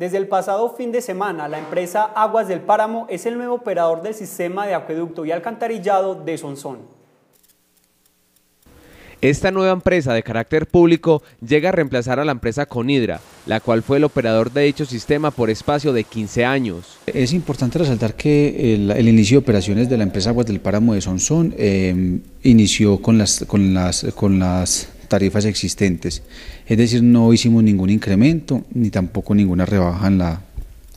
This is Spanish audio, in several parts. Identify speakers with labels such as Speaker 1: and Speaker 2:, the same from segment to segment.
Speaker 1: Desde el pasado fin de semana, la empresa Aguas del Páramo es el nuevo operador del sistema de acueducto y alcantarillado de Sonsón.
Speaker 2: Esta nueva empresa de carácter público llega a reemplazar a la empresa Conidra, la cual fue el operador de dicho sistema por espacio de 15 años.
Speaker 1: Es importante resaltar que el, inicio de operaciones de la empresa Aguas del Páramo de Sonsón eh, inició con las, con las, con las tarifas existentes. Es decir, no hicimos ningún incremento ni tampoco ninguna rebaja en la,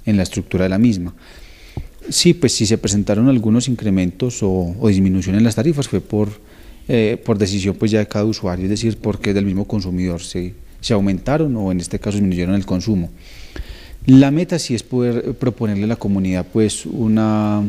Speaker 1: en la estructura de la misma. Sí, pues si se presentaron algunos incrementos o, disminuciones disminución en las tarifas fue por, eh, por decisión pues ya de cada usuario, es decir, porque del mismo consumidor se, se aumentaron o en este caso disminuyeron el consumo. La meta sí es poder proponerle a la comunidad pues una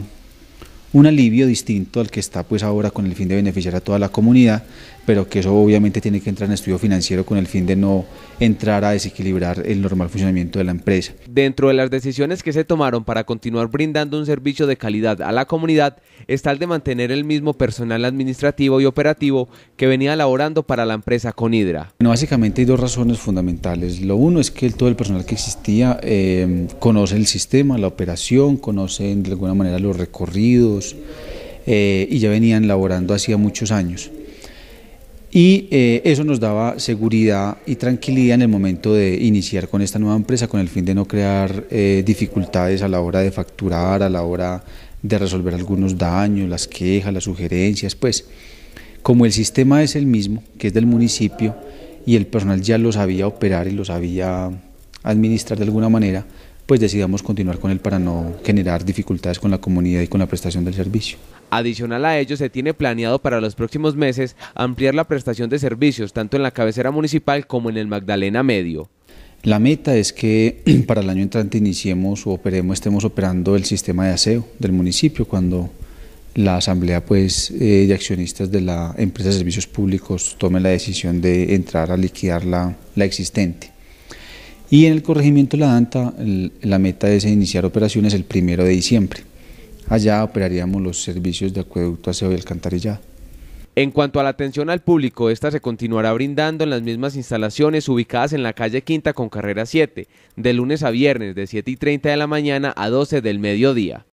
Speaker 1: un alivio distinto al que está pues ahora con el fin de beneficiar a toda la comunidad, pero que eso obviamente tiene que entrar en estudio financiero con el fin de no entrar a desequilibrar el normal funcionamiento de la empresa.
Speaker 2: Dentro de las decisiones que se tomaron para continuar brindando un servicio de calidad a la comunidad está el de mantener el mismo personal administrativo y operativo que venía laborando para la empresa Conidra.
Speaker 1: Bueno, básicamente hay dos razones fundamentales. Lo uno es que todo el personal que existía eh, conoce el sistema, la operación, conoce de alguna manera los recorridos, eh, y ya venían laborando hacía muchos años. Y eh, eso nos daba seguridad y tranquilidad en el momento de iniciar con esta nueva empresa con el fin de no crear eh, dificultades a la hora de facturar, a la hora de resolver algunos daños, las quejas, las sugerencias. Pues como el sistema es el mismo, que es del municipio, y el personal ya lo sabía operar y lo sabía administrar de alguna manera, pues decidamos continuar con él para no generar dificultades con la comunidad y con la prestación del servicio.
Speaker 2: Adicional a ello, se tiene planeado para los próximos meses ampliar la prestación de servicios tanto en la cabecera municipal como en el Magdalena Medio.
Speaker 1: La meta es que para el año entrante iniciemos o estemos operando el sistema de aseo del municipio cuando la asamblea pues, eh, de accionistas de la empresa de servicios públicos tome la decisión de entrar a liquidar la, la existente. Y en el corregimiento La Danta, la meta es iniciar operaciones el primero de diciembre. Allá operaríamos los servicios de acueducto, aseo y alcantarillado.
Speaker 2: En cuanto a la atención al público, esta se continuará brindando en las mismas instalaciones ubicadas en la calle Quinta con carrera 7, de lunes a viernes de 7 y 30 de la mañana a 12 del mediodía.